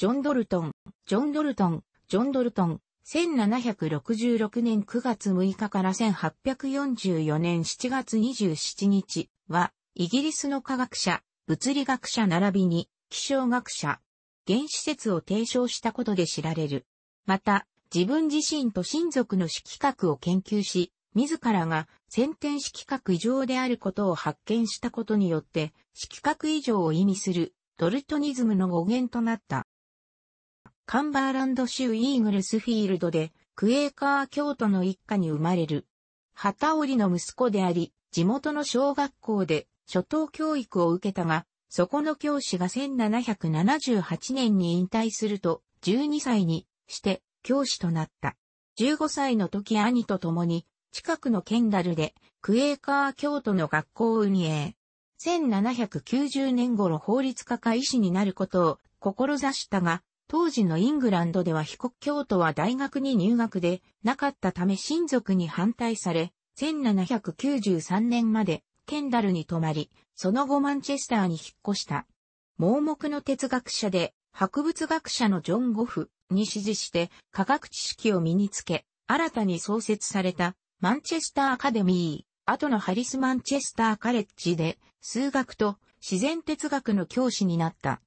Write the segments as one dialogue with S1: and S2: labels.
S1: ジョン・ドルトン、ジョン・ドルトン、ジョン・ドルトン、1766年9月6日から1844年7月27日は、イギリスの科学者、物理学者並びに、気象学者、原子説を提唱したことで知られる。また、自分自身と親族の色覚を研究し、自らが先天色覚異常であることを発見したことによって、色覚異常を意味するドルトニズムの語源となった。カンバーランド州イーグルスフィールドで、クエーカー教徒の一家に生まれる。旗織の息子であり、地元の小学校で初等教育を受けたが、そこの教師が1778年に引退すると、12歳にして教師となった。15歳の時兄と共に、近くのケンダルで、クエーカー教徒の学校を運営。1790年頃法律家か医師になることを志したが、当時のイングランドでは被告教徒は大学に入学でなかったため親族に反対され、1793年までケンダルに泊まり、その後マンチェスターに引っ越した。盲目の哲学者で、博物学者のジョン・ゴフに指示して科学知識を身につけ、新たに創設されたマンチェスターアカデミー、後のハリス・マンチェスターカレッジで数学と自然哲学の教師になった。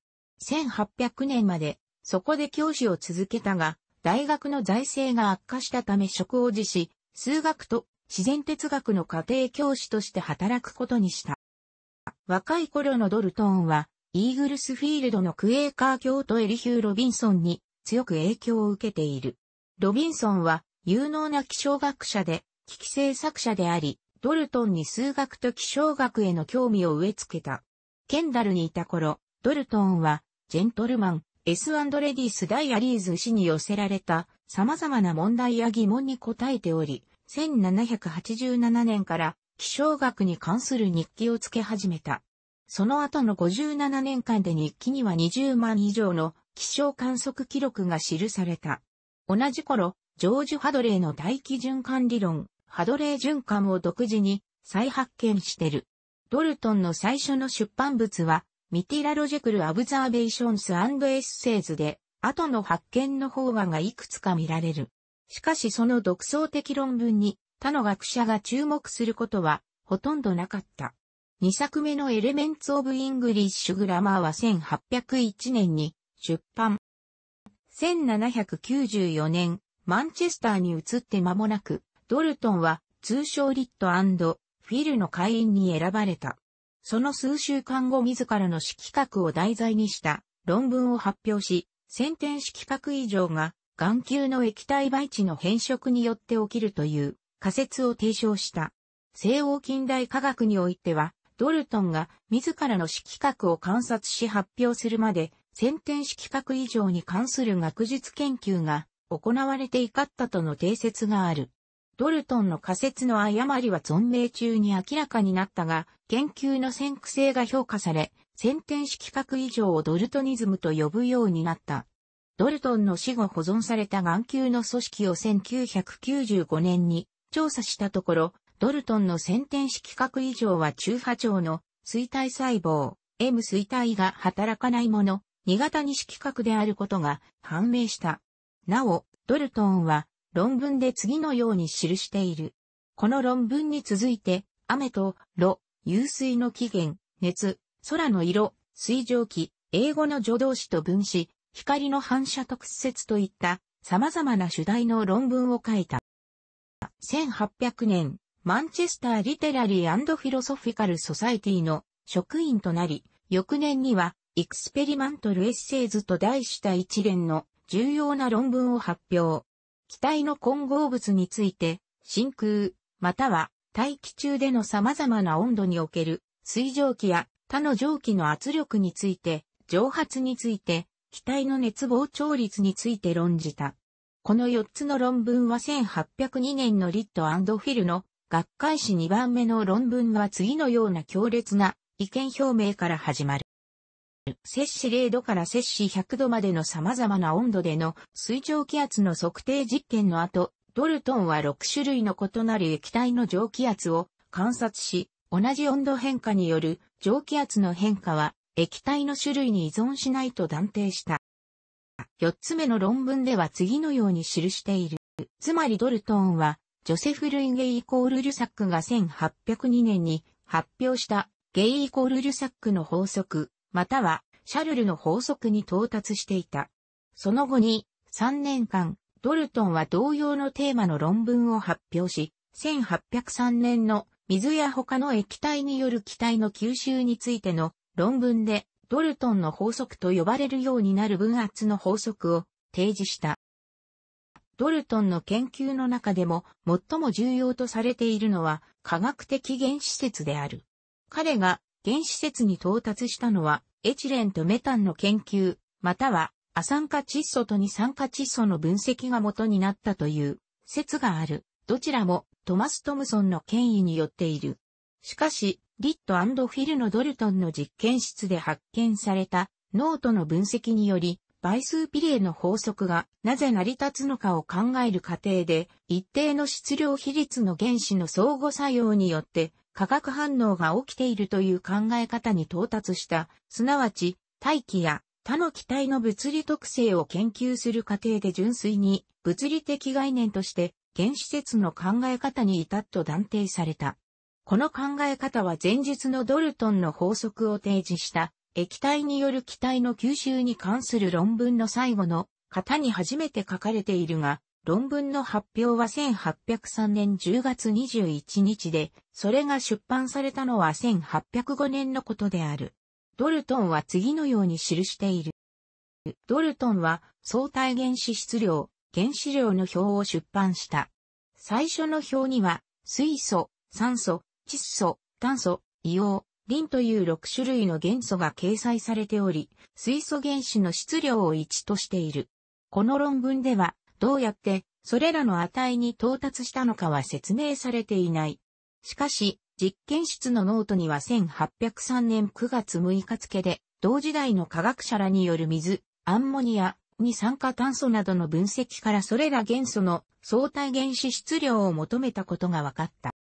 S1: 1800年までそこで教師を続けたが、大学の財政が悪化したため職を辞し、数学と自然哲学の家庭教師として働くことにした。若い頃のドルトンは、イーグルスフィールドのクエーカー教徒エリヒュー・ロビンソンに強く影響を受けている。ロビンソンは有能な気象学者で、危機制作者であり、ドルトンに数学と気象学への興味を植え付けた。ケンダルにいた頃、ドルトンは、ジェントルマン、S& レディス・ダイアリーズ氏に寄せられた様々な問題や疑問に答えており、1787年から気象学に関する日記をつけ始めた。その後の57年間で日記には20万以上の気象観測記録が記された。同じ頃、ジョージ・ハドレーの大気循環理論、ハドレー循環を独自に再発見してる。ドルトンの最初の出版物はミティラロジェクル・アブザーベーションス・エッセイズで、後の発見の方ががいくつか見られる。しかしその独創的論文に他の学者が注目することはほとんどなかった。2作目のエレメンツ・オブ・イングリッシュ・グラマーは1801年に出版。1794年、マンチェスターに移って間もなく、ドルトンは通称リットフィルの会員に選ばれた。その数週間後自らの色覚を題材にした論文を発表し、先天色覚異常が眼球の液体媒地の変色によって起きるという仮説を提唱した。西欧近代科学においては、ドルトンが自らの色覚を観察し発表するまで、先天色覚異常に関する学術研究が行われていかったとの定説がある。ドルトンの仮説の誤りは存命中に明らかになったが、研究の先駆性が評価され、先天式核異常をドルトニズムと呼ぶようになった。ドルトンの死後保存された眼球の組織を1995年に調査したところ、ドルトンの先天式核異常は中波長の衰体細胞、M 衰体が働かないもの、2型に色核であることが判明した。なお、ドルトンは論文で次のように記している。この論文に続いて、雨と、炉、湧水の起源、熱、空の色、水蒸気、英語の助動詞と分子、光の反射特設といった様々な主題の論文を書いた。1800年、マンチェスター・リテラリーフィロソフィカル・ソサイティの職員となり、翌年には、エクスペリマントル・エッセイズと題した一連の重要な論文を発表。機体の混合物について、真空、または大気中での様々な温度における水蒸気や他の蒸気の圧力について、蒸発について、機体の熱膨張率について論じた。この4つの論文は1802年のリットフィルの学会誌2番目の論文は次のような強烈な意見表明から始まる。摂氏0度から摂氏100度までの様々な温度での水蒸気圧の測定実験の後、ドルトンは6種類の異なる液体の蒸気圧を観察し、同じ温度変化による蒸気圧の変化は液体の種類に依存しないと断定した。4つ目の論文では次のように記している。つまりドルトンは、ジョセフ・ルイ・ゲイイコール・リュサックが1802年に発表したゲイイコール・リュサックの法則、またはシャルルの法則に到達していた。その後に3年間、ドルトンは同様のテーマの論文を発表し、1803年の水や他の液体による気体の吸収についての論文でドルトンの法則と呼ばれるようになる分圧の法則を提示した。ドルトンの研究の中でも最も重要とされているのは科学的原子説である。彼が原子説に到達したのは、エチレンとメタンの研究、または、亜酸化窒素と二酸化窒素の分析が元になったという説がある。どちらもトマス・トムソンの権威によっている。しかし、リットフィルのドルトンの実験室で発見されたノートの分析により、倍数比例の法則がなぜ成り立つのかを考える過程で、一定の質量比率の原子の相互作用によって化学反応が起きているという考え方に到達した、すなわち、大気や他の気体の物理特性を研究する過程で純粋に物理的概念として原子説の考え方に至っと断定された。この考え方は前述のドルトンの法則を提示した液体による気体の吸収に関する論文の最後の型に初めて書かれているが、論文の発表は1803年10月21日で、それが出版されたのは1805年のことである。ドルトンは次のように記している。ドルトンは相対原子質量、原子量の表を出版した。最初の表には、水素、酸素、窒素、炭素、硫黄、リンという6種類の元素が掲載されており、水素原子の質量を1としている。この論文では、どうやってそれらの値に到達したのかは説明されていない。しかし、実験室のノートには1803年9月6日付で、同時代の科学者らによる水、アンモニア、二酸化炭素などの分析からそれら元素の相対原子質量を求めたことが分かった。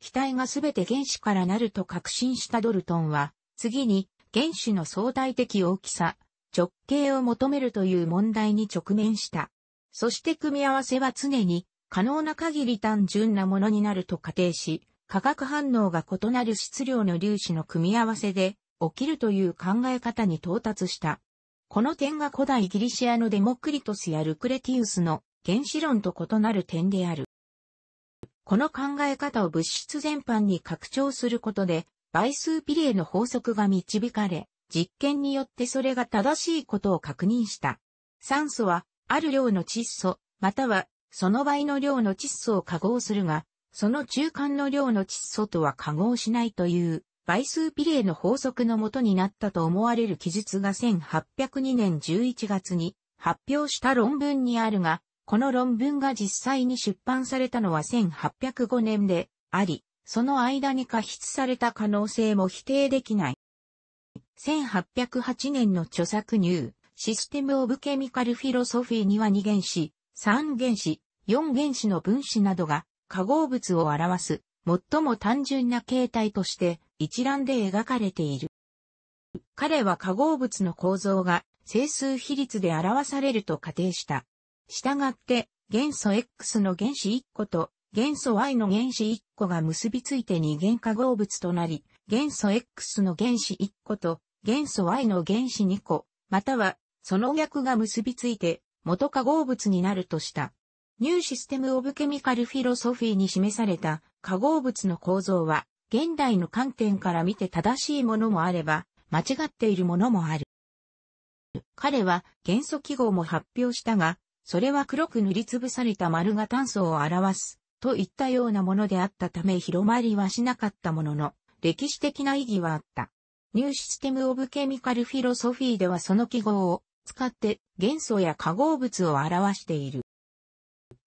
S1: 気体がすべて原子からなると確信したドルトンは、次に原子の相対的大きさ、直径を求めるという問題に直面した。そして組み合わせは常に可能な限り単純なものになると仮定し、化学反応が異なる質量の粒子の組み合わせで起きるという考え方に到達した。この点が古代ギリシアのデモクリトスやルクレティウスの原子論と異なる点である。この考え方を物質全般に拡張することで、倍数ピリエの法則が導かれ、実験によってそれが正しいことを確認した。酸素はある量の窒素、またはその倍の量の窒素を化合するが、その中間の量の窒素とは化合しないという倍数比例の法則のもとになったと思われる記述が1802年11月に発表した論文にあるが、この論文が実際に出版されたのは1805年であり、その間に過失された可能性も否定できない。1808年の著作入、システムオブケミカルフィロソフィーには2原子、3原子、4原子の分子などが化合物を表す最も単純な形態として一覧で描かれている。彼は化合物の構造が整数比率で表されると仮定した。したがって、元素 X の原子1個と元素 Y の原子1個が結びついて二元化合物となり、元素 X の原子1個と元素 Y の原子2個、またはその逆が結びついて、元化合物になるとした。ニューシステム・オブ・ケミカル・フィロソフィーに示された化合物の構造は、現代の観点から見て正しいものもあれば、間違っているものもある。彼は元素記号も発表したが、それは黒く塗りつぶされた丸が炭素を表す、といったようなものであったため広まりはしなかったものの、歴史的な意義はあった。ニューシステム・オブ・ケミカル・フィロソフィーではその記号を使って元素や化合物を表している。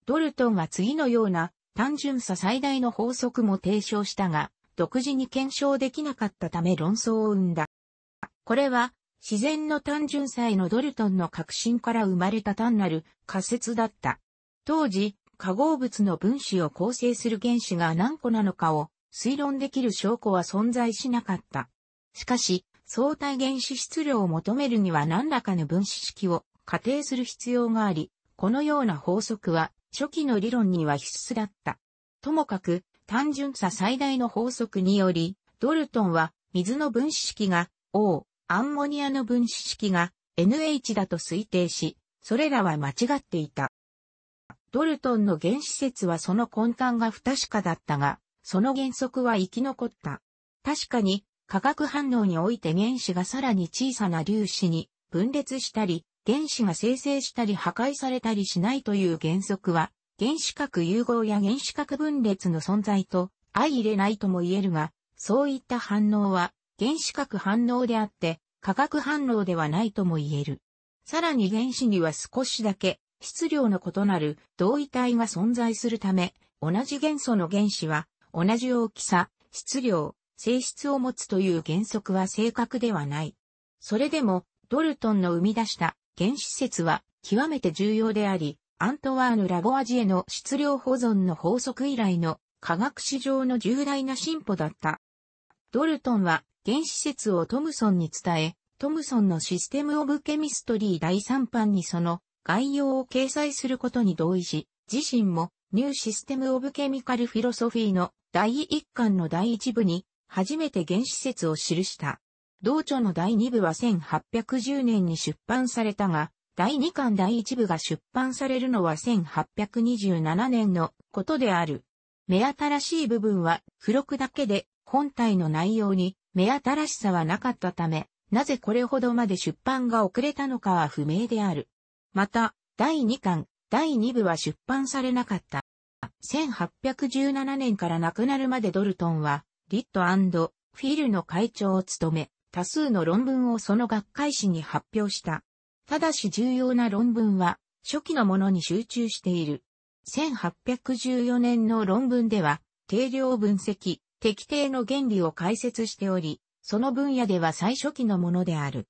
S1: ドルトンは次のような単純さ最大の法則も提唱したが、独自に検証できなかったため論争を生んだ。これは自然の単純さへのドルトンの革新から生まれた単なる仮説だった。当時、化合物の分子を構成する原子が何個なのかを推論できる証拠は存在しなかった。しかし、相対原子質量を求めるには何らかの分子式を仮定する必要があり、このような法則は初期の理論には必須だった。ともかく、単純さ最大の法則により、ドルトンは水の分子式が O、アンモニアの分子式が NH だと推定し、それらは間違っていた。ドルトンの原子説はその根幹が不確かだったが、その原則は生き残った。確かに、化学反応において原子がさらに小さな粒子に分裂したり、原子が生成したり破壊されたりしないという原則は、原子核融合や原子核分裂の存在と相入れないとも言えるが、そういった反応は原子核反応であって、化学反応ではないとも言える。さらに原子には少しだけ質量の異なる同位体が存在するため、同じ元素の原子は同じ大きさ、質量、性質を持つという原則は正確ではない。それでも、ドルトンの生み出した原子説は極めて重要であり、アントワーヌ・ラボアジエの質量保存の法則以来の科学史上の重大な進歩だった。ドルトンは原子説をトムソンに伝え、トムソンのシステム・オブ・ケミストリー第3版にその概要を掲載することに同意し、自身もニューシステム・オブ・ケミカル・フィロソフィーの第1巻の第1部に初めて原始説を記した。同著の第2部は1810年に出版されたが、第2巻第1部が出版されるのは1827年のことである。目新しい部分は付録だけで本体の内容に目新しさはなかったため、なぜこれほどまで出版が遅れたのかは不明である。また、第2巻、第2部は出版されなかった。1817年から亡くなるまでドルトンはリットフィルの会長を務め、多数の論文をその学会誌に発表した。ただし重要な論文は、初期のものに集中している。1814年の論文では、定量分析、適定の原理を解説しており、その分野では最初期のものである。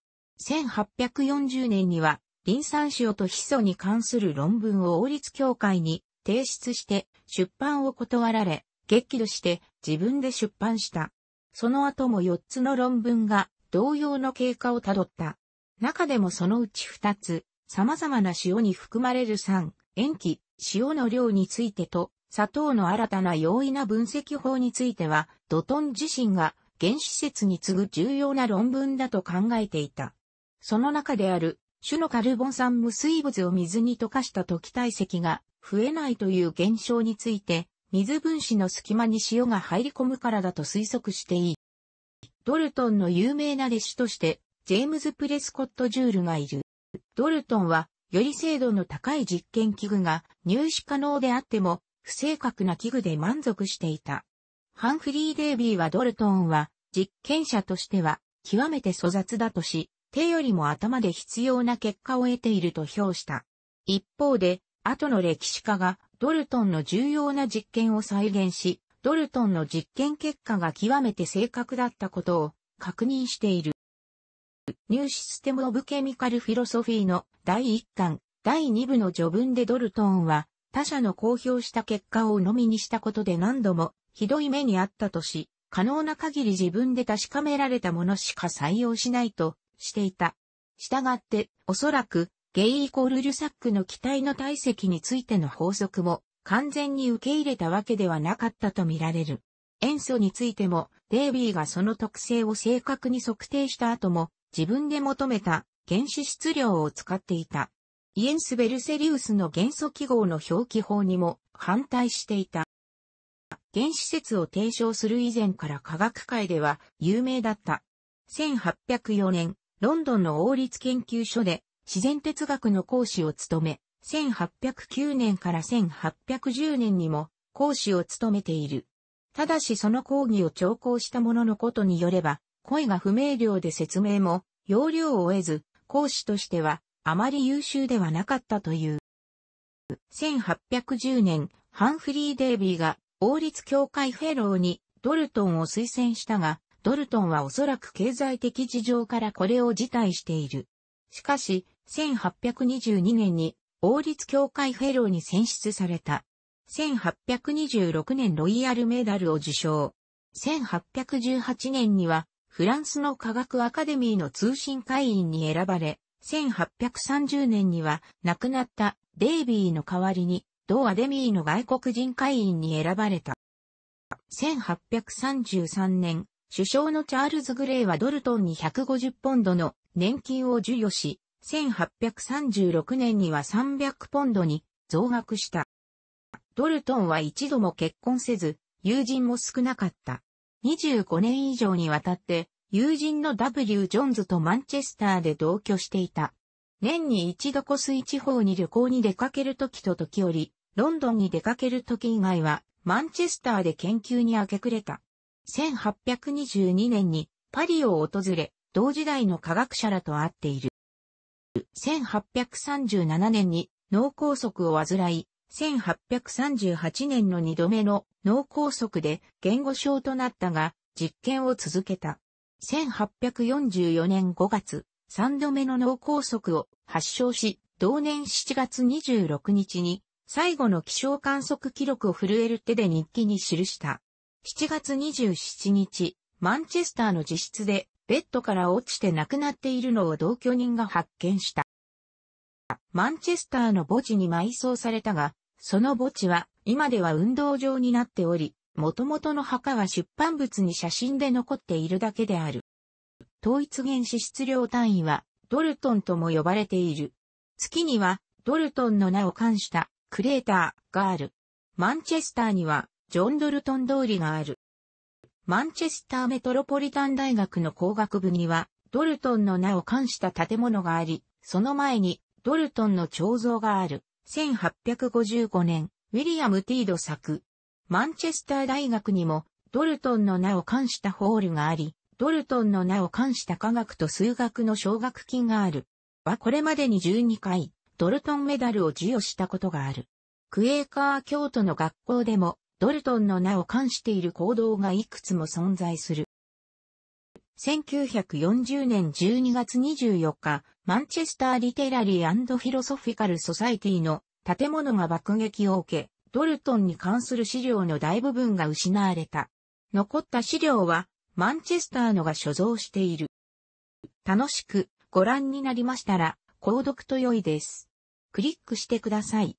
S1: 1840年には、リン酸塩とヒ素に関する論文を王立協会に提出して出版を断られ、激怒して自分で出版した。その後も4つの論文が同様の経過をたどった。中でもそのうち2つ、様々な塩に含まれる酸、塩基、塩の量についてと、砂糖の新たな容易な分析法については、ドトン自身が原子説に次ぐ重要な論文だと考えていた。その中である、種のカルボン酸無水物を水に溶かした時体積が増えないという現象について、水分子の隙間に塩が入り込むからだと推測していい。ドルトンの有名な弟子として、ジェームズ・プレスコット・ジュールがいる。ドルトンは、より精度の高い実験器具が入手可能であっても、不正確な器具で満足していた。ハンフリー・デイビーはドルトンは、実験者としては、極めて粗雑だとし、手よりも頭で必要な結果を得ていると評した。一方で、後の歴史家がドルトンの重要な実験を再現し、ドルトンの実験結果が極めて正確だったことを確認している。ニューシステム・オブ・ケミカル・フィロソフィーの第1巻、第2部の序文でドルトンは他者の公表した結果をのみにしたことで何度もひどい目にあったとし、可能な限り自分で確かめられたものしか採用しないとしていた。したがって、おそらくゲイイコールルサックの機体の体積についての法則も完全に受け入れたわけではなかったとみられる。塩素についても、デイビーがその特性を正確に測定した後も、自分で求めた原子質量を使っていた。イエンス・ベルセリウスの元素記号の表記法にも反対していた。原子説を提唱する以前から科学界では有名だった。1804年、ロンドンの王立研究所で自然哲学の講師を務め、1809年から1810年にも講師を務めている。ただしその講義を聴講した者のことによれば、声が不明瞭で説明も、要領を得ず、講師としては、あまり優秀ではなかったという。1810年、ハンフリー・デイビーが王立協会フェローにドルトンを推薦したが、ドルトンはおそらく経済的事情からこれを辞退している。しかし、1822年に王立協会フェローに選出された。1826年ロイヤルメダルを受賞。1818年にはフランスの科学アカデミーの通信会員に選ばれ、1830年には亡くなったデイビーの代わりに同アデミーの外国人会員に選ばれた。1833年、首相のチャールズ・グレイはドルトンに150ポンドの年金を授与し、1836年には300ポンドに増額した。ドルトンは一度も結婚せず、友人も少なかった。25年以上にわたって、友人の W・ ジョンズとマンチェスターで同居していた。年に一度湖水地方に旅行に出かける時と時折、ロンドンに出かける時以外は、マンチェスターで研究に明け暮れた。1822年にパリを訪れ、同時代の科学者らと会っている。1837年に脳梗塞を患い、1838年の2度目の脳梗塞で言語症となったが、実験を続けた。1844年5月、3度目の脳梗塞を発症し、同年7月26日に最後の気象観測記録を震える手で日記に記した。7月27日、マンチェスターの自室でベッドから落ちて亡くなっているのを同居人が発見した。マンチェスターの墓地に埋葬されたが、その墓地は今では運動場になっており、元々の墓は出版物に写真で残っているだけである。統一原子質量単位はドルトンとも呼ばれている。月にはドルトンの名を冠したクレーターがある。マンチェスターにはジョン・ドルトン通りがある。マンチェスターメトロポリタン大学の工学部には、ドルトンの名を冠した建物があり、その前に、ドルトンの彫像がある。1855年、ウィリアム・ティード作。マンチェスター大学にも、ドルトンの名を冠したホールがあり、ドルトンの名を冠した科学と数学の奨学金がある。はこれまでに12回、ドルトンメダルを授与したことがある。クエーカー京都の学校でも、ドルトンの名を冠している行動がいくつも存在する。1940年12月24日、マンチェスター・リテラリーフィロソフィカル・ソサイティの建物が爆撃を受け、ドルトンに関する資料の大部分が失われた。残った資料は、マンチェスターのが所蔵している。楽しくご覧になりましたら、購読と良いです。クリックしてください。